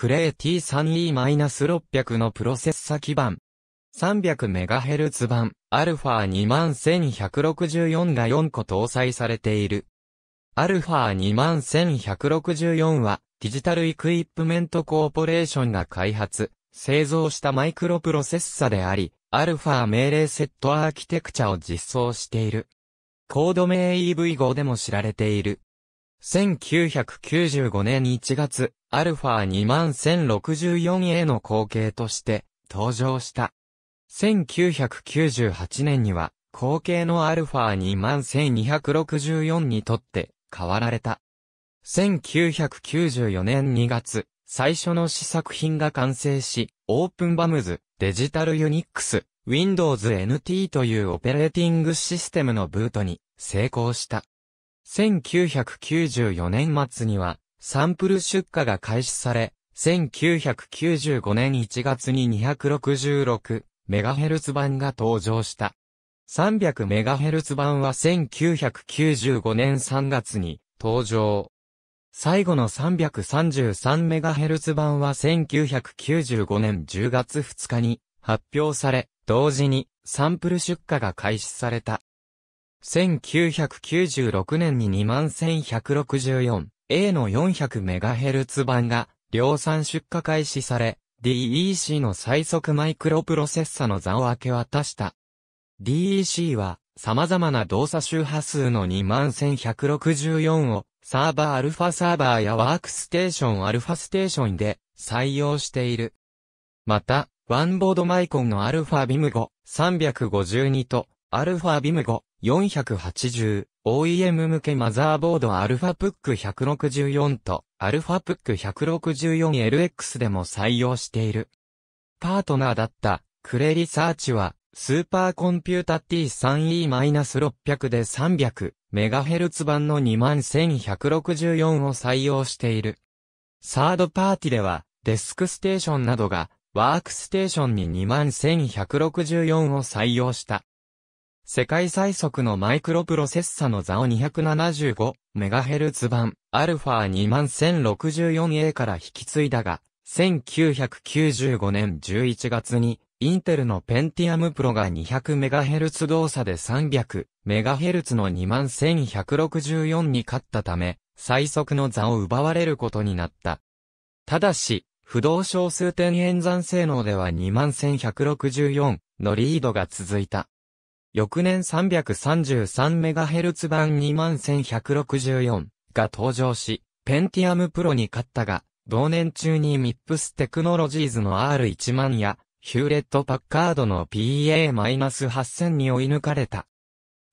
クレー t 3 e 6 0 0のプロセッサ基板。300MHz 版、α21164 が4個搭載されている。α21164 は、デジタルイクイップメントコーポレーションが開発、製造したマイクロプロセッサであり、α 命令セットアーキテクチャを実装している。コード名 EV5 でも知られている。1995年1月、アルファ2 1 0 6 4 a の後継として登場した。1998年には、後継のアルファ2 1 2 6 4にとって変わられた。1994年2月、最初の試作品が完成し、オープンバムズ、デジタルユニックス、Windows NT というオペレーティングシステムのブートに成功した。1994年末にはサンプル出荷が開始され、1995年1月に 266MHz 版が登場した。300MHz 版は1995年3月に登場。最後の 333MHz 版は1995年10月2日に発表され、同時にサンプル出荷が開始された。1996年に2万1164 A の 400MHz 版が量産出荷開始され、DEC の最速マイクロプロセッサの座を明け渡した。DEC は様々な動作周波数の21164をサーバーアルファサーバーやワークステーションアルファステーションで採用している。また、ワンボードマイコンのアルファビム5 352とアルファビム5 480 OEM 向けマザーボードアルファプック1 6 4とアルファプック1 6 4 l x でも採用している。パートナーだったクレリサーチはスーパーコンピュータ T3E-600 で 300MHz 版の21164を採用している。サードパーティではデスクステーションなどがワークステーションに21164を採用した。世界最速のマイクロプロセッサの座を 275MHz 版 α21064A から引き継いだが、1995年11月に、インテルの Pentium Pro が 200MHz 動作で 300MHz の21164に勝ったため、最速の座を奪われることになった。ただし、不動小数点演算性能では21164のリードが続いた。翌年 333MHz 版21164が登場し、Pentium Pro に勝ったが、同年中に MIPS テクノロジーズの R1 0や、ヒューレット・パッカードの PA-8000 に追い抜かれた。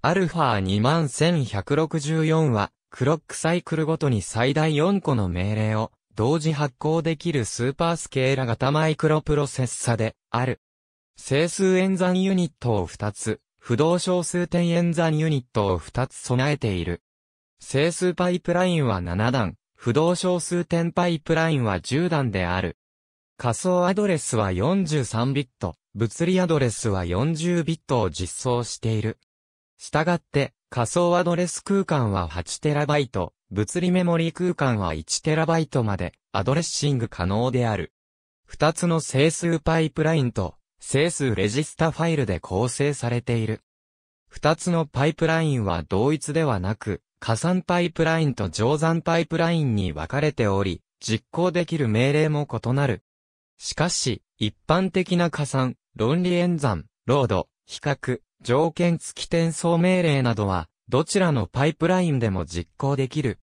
α21164 は、クロックサイクルごとに最大4個の命令を、同時発行できるスーパースケーラ型マイクロプロセッサで、ある。整数演算ユニットを2つ、不動小数点演算ユニットを2つ備えている。整数パイプラインは7段、不動小数点パイプラインは10段である。仮想アドレスは43ビット、物理アドレスは40ビットを実装している。したがって、仮想アドレス空間は 8TB、物理メモリ空間は 1TB までアドレッシング可能である。二つの整数パイプラインと整数レジスタファイルで構成されている。二つのパイプラインは同一ではなく、加算パイプラインと乗算パイプラインに分かれており、実行できる命令も異なる。しかし、一般的な加算、論理演算、ロード、比較、条件付き転送命令などは、どちらのパイプラインでも実行できる。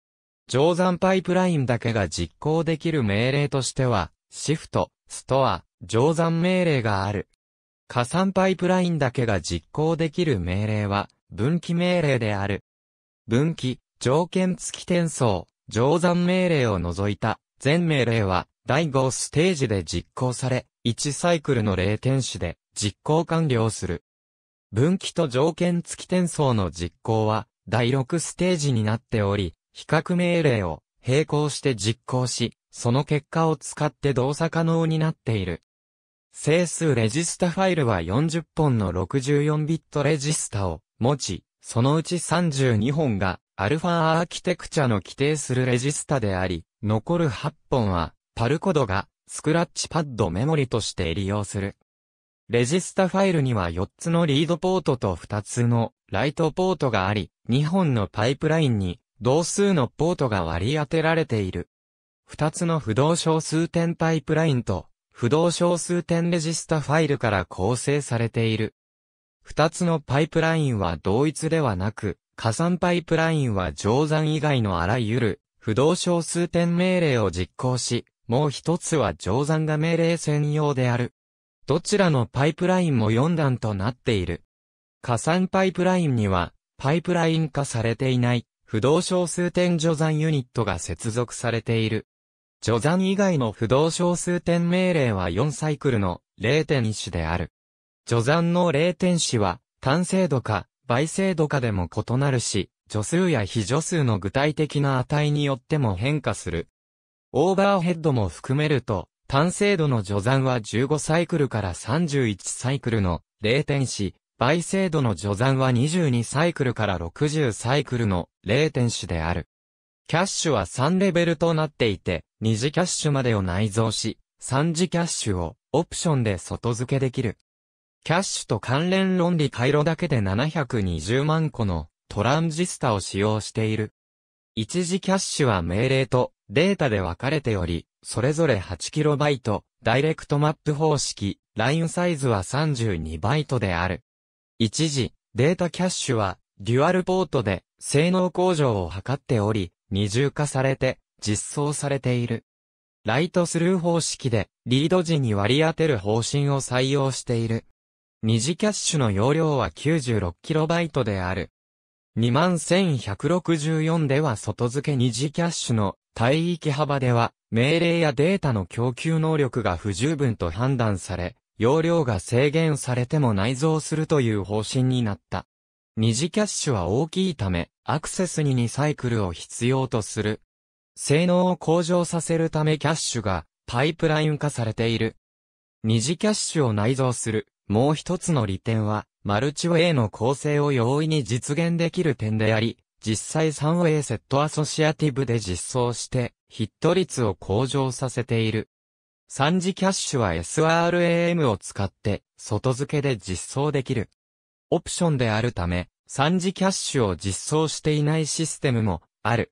乗算パイプラインだけが実行できる命令としては、シフト、ストア、定山命令がある。加算パイプラインだけが実行できる命令は、分岐命令である。分岐、条件付き転送、定山命令を除いた、全命令は、第5ステージで実行され、1サイクルの0点子で、実行完了する。分岐と条件付き転送の実行は、第6ステージになっており、比較命令を、並行して実行し、その結果を使って動作可能になっている。整数レジスタファイルは40本の64ビットレジスタを持ち、そのうち32本がアルファアーキテクチャの規定するレジスタであり、残る8本はパルコドがスクラッチパッドメモリとして利用する。レジスタファイルには4つのリードポートと2つのライトポートがあり、2本のパイプラインに同数のポートが割り当てられている。二つの不動小数点パイプラインと、不動小数点レジスタファイルから構成されている。二つのパイプラインは同一ではなく、加算パイプラインは乗算以外のあらゆる不動小数点命令を実行し、もう一つは乗算が命令専用である。どちらのパイプラインも4段となっている。加算パイプラインには、パイプライン化されていない、不動小数点除算ユニットが接続されている。序山以外の不動小数点命令は4サイクルの0.1種である。序山の0点子は、単精度か、倍精度かでも異なるし、助数や非助数の具体的な値によっても変化する。オーバーヘッドも含めると、単精度の序算は15サイクルから31サイクルの0点子、倍精度の序算は22サイクルから60サイクルの0点子である。キャッシュは3レベルとなっていて、2次キャッシュまでを内蔵し、3次キャッシュをオプションで外付けできる。キャッシュと関連論理回路だけで720万個のトランジスタを使用している。一次キャッシュは命令とデータで分かれており、それぞれ 8KB、ダイレクトマップ方式、ラインサイズは 32B である。一次、データキャッシュは、デュアルポートで性能向上を図っており、二重化されて実装されている。ライトスルー方式でリード時に割り当てる方針を採用している。二次キャッシュの容量は 96KB である。21164では外付け二次キャッシュの帯域幅では命令やデータの供給能力が不十分と判断され、容量が制限されても内蔵するという方針になった。二次キャッシュは大きいため、アクセスに2サイクルを必要とする。性能を向上させるためキャッシュがパイプライン化されている。二次キャッシュを内蔵する、もう一つの利点は、マルチウェイの構成を容易に実現できる点であり、実際3ウェイセットアソシアティブで実装して、ヒット率を向上させている。三次キャッシュは SRAM を使って、外付けで実装できる。オプションであるため、3次キャッシュを実装していないシステムもある。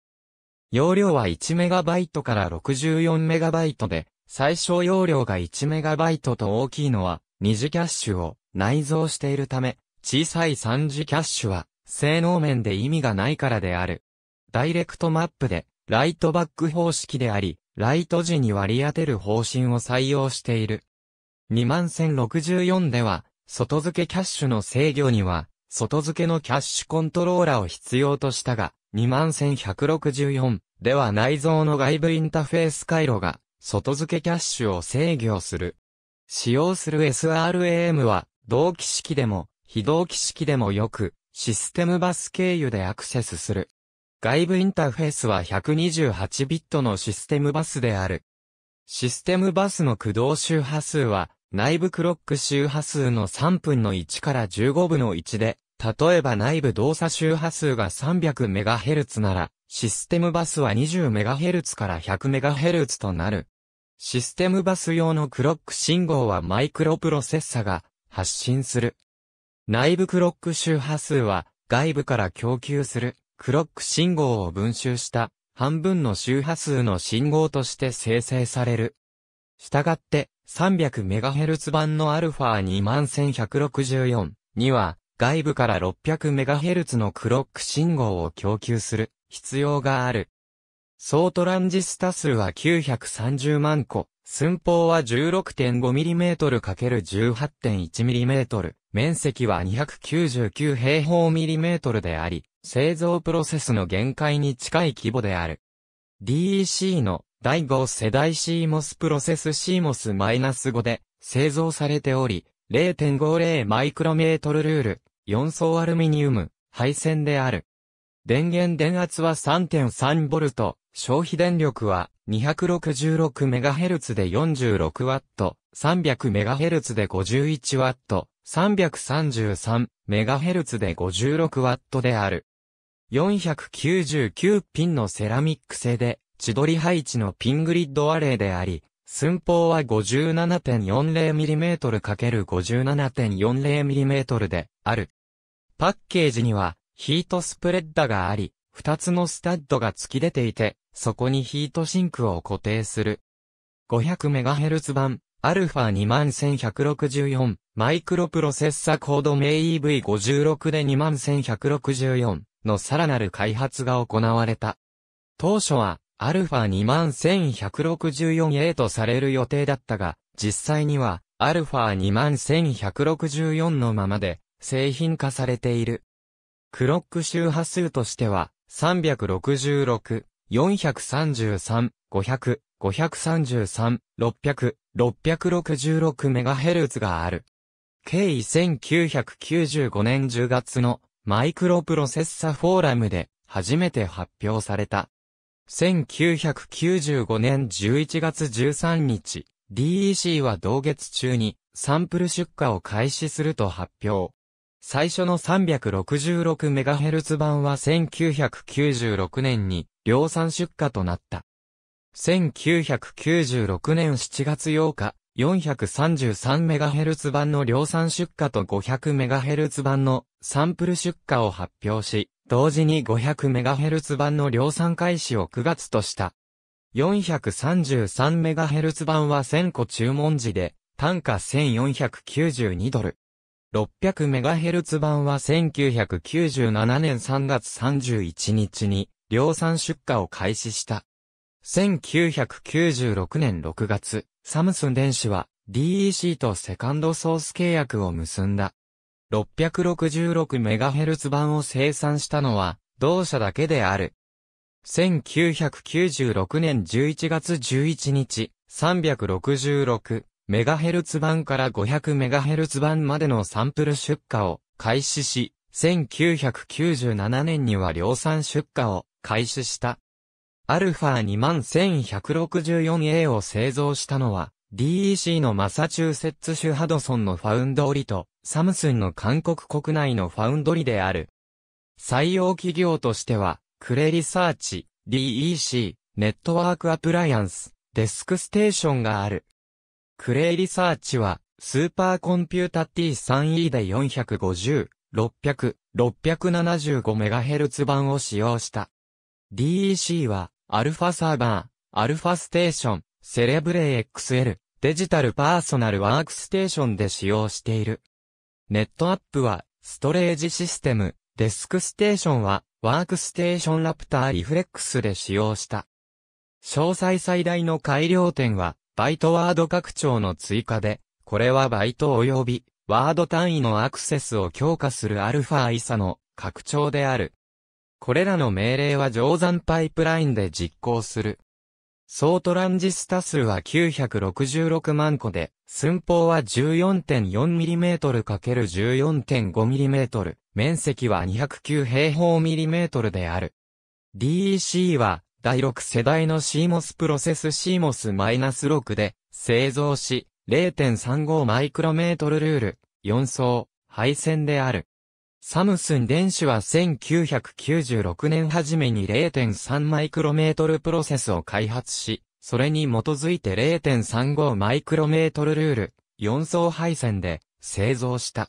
容量は 1MB から 64MB で、最小容量が 1MB と大きいのは、2次キャッシュを内蔵しているため、小さい3次キャッシュは、性能面で意味がないからである。ダイレクトマップで、ライトバック方式であり、ライト時に割り当てる方針を採用している。20064では、外付けキャッシュの制御には、外付けのキャッシュコントローラを必要としたが、21164では内蔵の外部インターフェース回路が、外付けキャッシュを制御する。使用する SRAM は、同期式でも、非同期式でもよく、システムバス経由でアクセスする。外部インターフェースは128ビットのシステムバスである。システムバスの駆動周波数は内部クロック周波数の3分の1から15分の1で、例えば内部動作周波数が 300MHz なら、システムバスは 20MHz から 100MHz となる。システムバス用のクロック信号はマイクロプロセッサが発信する。内部クロック周波数は外部から供給するクロック信号を分集した半分の周波数の信号として生成される。したがって 300MHz 版の α21164 には、外部から 600MHz のクロック信号を供給する必要がある。総トランジスタ数は930万個、寸法は 16.5mm×18.1mm、面積は299平方ミリメートルであり、製造プロセスの限界に近い規模である。DEC の第5世代 CMOS プロセス CMOS-5 で製造されており、0.50マイクロメートルルール、4層アルミニウム、配線である。電源電圧は3 3ト、消費電力は 266MHz で 46W、300MHz で 51W、333MHz で 56W である。499ピンのセラミック製で、地取り配置のピングリッドアレイであり、寸法は 57.40mm×57.40mm である。パッケージにはヒートスプレッダがあり、2つのスタッドが突き出ていて、そこにヒートシンクを固定する。500MHz 版、α21164、マイクロプロセッサコード名 EV56 で21164のさらなる開発が行われた。当初は、アルファ 21164A とされる予定だったが、実際には、アルファ21164のままで、製品化されている。クロック周波数としては、366、433、500、533、600、666MHz がある。計1995年10月のマイクロプロセッサフォーラムで初めて発表された。1995年11月13日、DEC は同月中にサンプル出荷を開始すると発表。最初の 366MHz 版は1996年に量産出荷となった。1996年7月8日、433MHz 版の量産出荷と 500MHz 版のサンプル出荷を発表し、同時に 500MHz 版の量産開始を9月とした。433MHz 版は1000個注文時で、単価1492ドル。600MHz 版は1997年3月31日に量産出荷を開始した。1996年6月、サムスン電子は DEC とセカンドソース契約を結んだ。666MHz 版を生産したのは、同社だけである。1996年11月11日、366MHz 版から 500MHz 版までのサンプル出荷を開始し、1997年には量産出荷を開始した。アルファ 21164A を製造したのは、DEC のマサチューセッツ州ハドソンのファウンドオリと、サムスンの韓国国内のファウンドリである。採用企業としては、クレリサーチ、DEC、ネットワークアプライアンス、デスクステーションがある。クレイリサーチは、スーパーコンピュータ T3E で450、600、675MHz 版を使用した。DEC は、アルファサーバー、アルファステーション、セレブレイ XL、デジタルパーソナルワークステーションで使用している。ネットアップは、ストレージシステム、デスクステーションは、ワークステーションラプターリフレックスで使用した。詳細最大の改良点は、バイトワード拡張の追加で、これはバイト及び、ワード単位のアクセスを強化するアルファイサの拡張である。これらの命令は乗算パイプラインで実行する。総トランジスタ数は966万個で、寸法は 14.4mm×14.5mm、面積は209平方ミリメートルである。DEC は、第6世代の CMOS プロセス CMOS-6 で、製造し、0.35マイクロメートルルール、4層、配線である。サムスン電子は1996年初めに0.3マイクロメートルプロセスを開発し、それに基づいて0.35マイクロメートルルール、4層配線で製造した。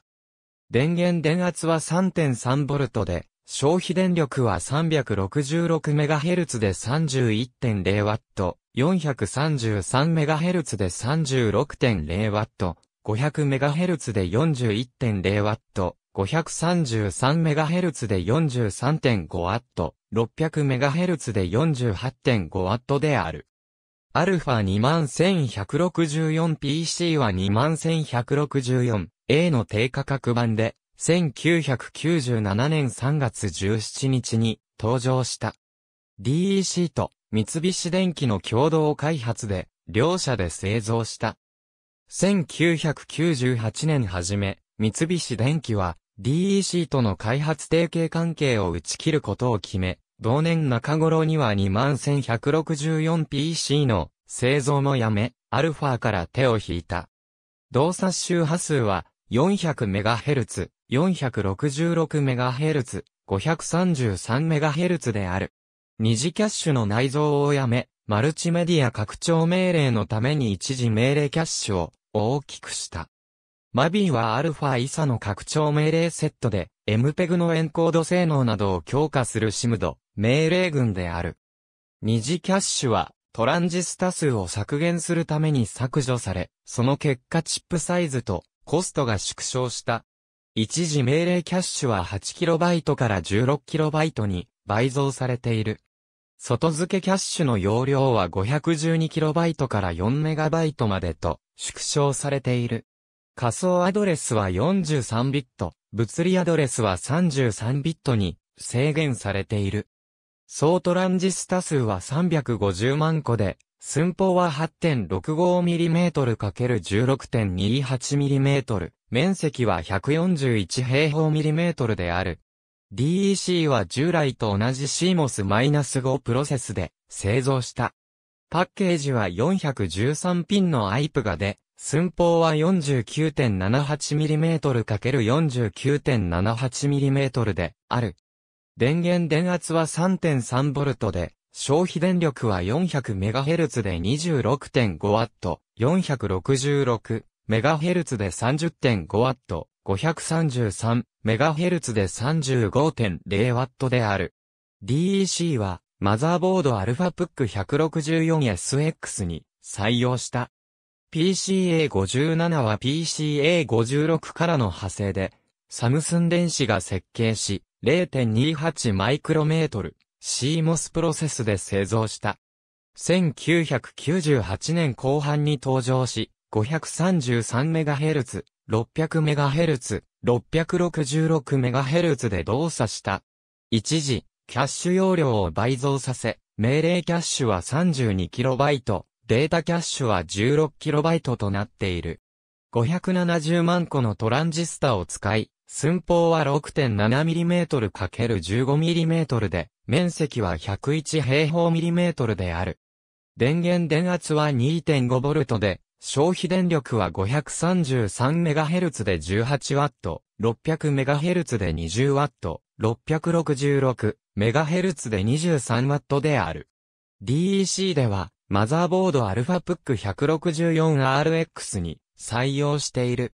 電源電圧は 3.3V で、消費電力は 366MHz で 31.0W、433MHz で 36.0W、500MHz で 41.0W、533MHz で 43.5W、600MHz で 48.5W である。アルファ 21164PC は 21164A の低価格版で、1997年3月17日に登場した。DEC と三菱電機の共同開発で、両社で製造した。1998年はじめ、三菱電機は DEC との開発提携関係を打ち切ることを決め、同年中頃には 21164PC の製造もやめ、アルファから手を引いた。動作周波数は 400MHz、466MHz、533MHz である。二次キャッシュの内蔵をやめ、マルチメディア拡張命令のために一時命令キャッシュを大きくした。マビーは α イサの拡張命令セットで、MPEG のエンコード性能などを強化するシムド、命令群である。二次キャッシュは、トランジスタ数を削減するために削除され、その結果チップサイズとコストが縮小した。一時命令キャッシュは 8KB から 16KB に倍増されている。外付けキャッシュの容量は 512KB から 4MB までと縮小されている。仮想アドレスは43ビット、物理アドレスは33ビットに制限されている。総トランジスタ数は350万個で、寸法は 8.65mm×16.28mm、面積は141平方ミリメートルである。DEC は従来と同じ CMOS-5 プロセスで製造した。パッケージは413ピンのアイプが出。寸法は 49.78mm×49.78mm である。電源電圧は 3.3V で、消費電力は 400MHz で 26.5W、466MHz で 30.5W、533MHz で 35.0W である。DEC は、マザーボード α プック 164SX に採用した。PCA57 は PCA56 からの派生で、サムスン電子が設計し、0.28マイクロメートル、CMOS プロセスで製造した。1998年後半に登場し、533MHz、600MHz、666MHz で動作した。一時、キャッシュ容量を倍増させ、命令キャッシュは 32KB、データキャッシュは 16KB となっている。570万個のトランジスタを使い、寸法は 6.7mm×15mm で、面積は101平方ミリメートルである。電源電圧は 2.5V で、消費電力は 533MHz で 18W、600MHz で 20W、666MHz で 23W である。DEC では、マザーボードアルファプック 164RX に採用している。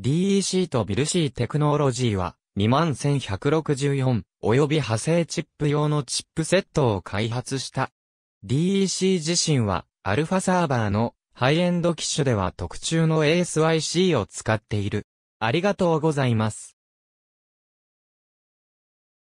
DEC とビルシーテクノロジーは21164及び派生チップ用のチップセットを開発した。DEC 自身はアルファサーバーのハイエンド機種では特注の ASIC を使っている。ありがとうございます。